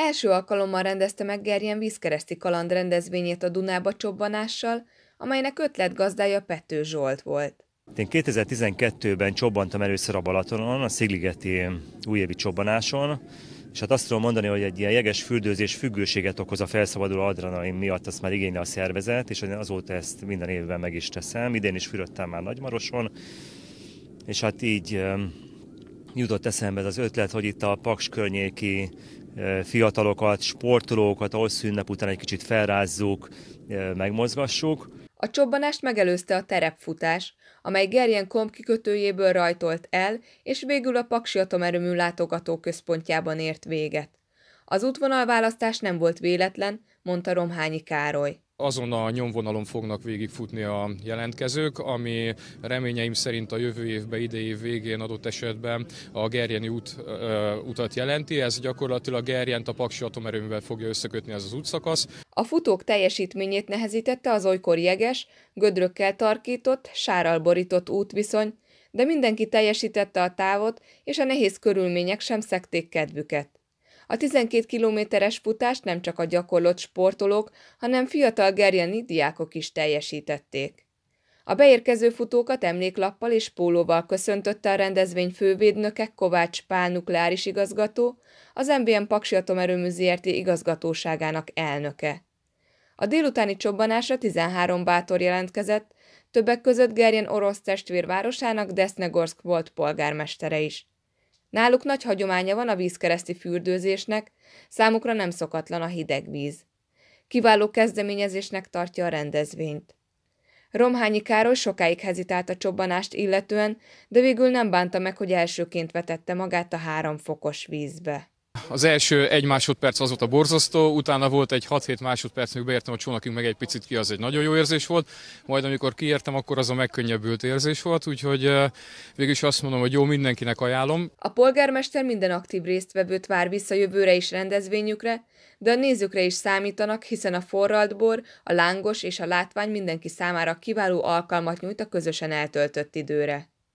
Első alkalommal rendezte meg Gerjen vízkereszti kaland rendezvényét a Dunába csobbanással, amelynek ötletgazdája Pető Zsolt volt. Én 2012-ben csobbantam először a Balatonon, a Szigligeti újévi csobbanáson, és hát azt tudom mondani, hogy egy ilyen jeges fürdőzés függőséget okoz a felszabaduló adrenalin miatt, azt már igényli a szervezet, és azóta ezt minden évben meg is teszem. Idén is fürödtem már Nagymaroson, és hát így ehm, jutott eszembe ez az ötlet, hogy itt a Paks környéki fiatalokat, sportolókat, ahhoz szünnep után egy kicsit felrázzuk, megmozgassuk. A csobbanást megelőzte a terepfutás, amely Gerjen komp kikötőjéből rajtolt el, és végül a Paksi Atomerőmű látogató központjában ért véget. Az útvonalválasztás nem volt véletlen, mondta Romhányi Károly azon a nyomvonalon fognak végigfutni a jelentkezők, ami reményeim szerint a jövő évben, idei év végén adott esetben a Gerjeni út, ö, utat jelenti. Ez gyakorlatilag Gerjent a Paksi atomerőművel fogja összekötni ez az útszakasz. A futók teljesítményét nehezítette az olykor jeges, gödrökkel tarkított, sárral borított útviszony, de mindenki teljesítette a távot, és a nehéz körülmények sem szekték kedvüket. A 12 kilométeres futást nem csak a gyakorlott sportolók, hanem fiatal gerjeni diákok is teljesítették. A beérkező futókat emléklappal és pólóval köszöntötte a rendezvény fővédnöke Kovács Pál nukleáris igazgató, az MBM Paksi Atomerőmű ZRT igazgatóságának elnöke. A délutáni csobbanásra 13 bátor jelentkezett, többek között Gerjen orosz testvérvárosának Desznegorsk volt polgármestere is. Náluk nagy hagyománya van a vízkereszti fürdőzésnek, számukra nem szokatlan a hideg víz. Kiváló kezdeményezésnek tartja a rendezvényt. Romhányi Károly sokáig hezitált a csobbanást illetően, de végül nem bánta meg, hogy elsőként vetette magát a három fokos vízbe. Az első egy másodperc az volt a borzasztó, utána volt egy 6-7 másodperc, amikor beértem a csónakig meg egy picit ki, az egy nagyon jó érzés volt, majd amikor kiértem, akkor az a megkönnyebbült érzés volt, úgyhogy végül is azt mondom, hogy jó, mindenkinek ajánlom. A polgármester minden aktív résztvevőt vár vissza jövőre is rendezvényükre, de a nézőkre is számítanak, hiszen a forralt bor, a lángos és a látvány mindenki számára kiváló alkalmat nyújt a közösen eltöltött időre.